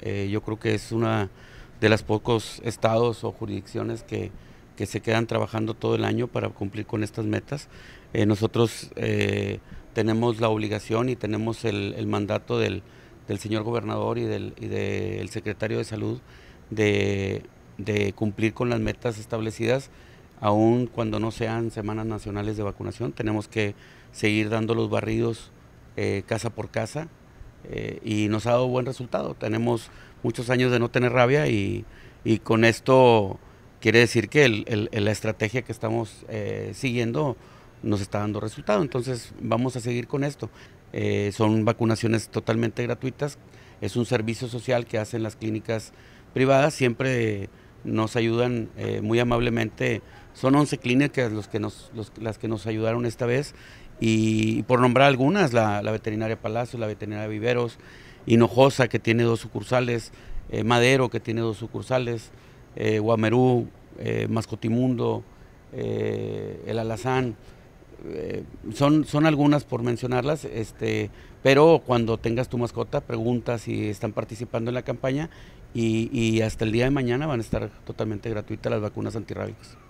Eh, yo creo que es una de las pocos estados o jurisdicciones que, se quedan trabajando todo el año para cumplir con estas metas. Eh, nosotros eh, tenemos la obligación y tenemos el, mandato del, señor gobernador y del, secretario de salud de, cumplir con las metas establecidas aun cuando no sean semanas nacionales de vacunación, tenemos que seguir dando los barridos casa por casa eh, y nos ha dado buen resultado. Tenemos muchos años de no tener rabia y, con esto quiere decir que la estrategia que estamos eh, siguiendo nos está dando resultado. Entonces vamos a seguir con esto. Eh, son vacunaciones totalmente gratuitas. Es un servicio social que hacen las clínicas privadas, siempre nos ayudan eh, muy amablemente. Son 11 clínicas los que las que nos ayudaron esta vez y por nombrar algunas, la, veterinaria Palacio, la veterinaria Viveros, Hinojosa que tiene dos sucursales, eh, Madero que tiene dos sucursales, eh, Guamerú, Mascotimundo, El Alazán. Eh, son, son algunas por mencionarlas, este, pero cuando tengas tu mascota, pregunta si están participando en la campaña y, hasta el día de mañana van a estar totalmente gratuitas las vacunas antirrábicas.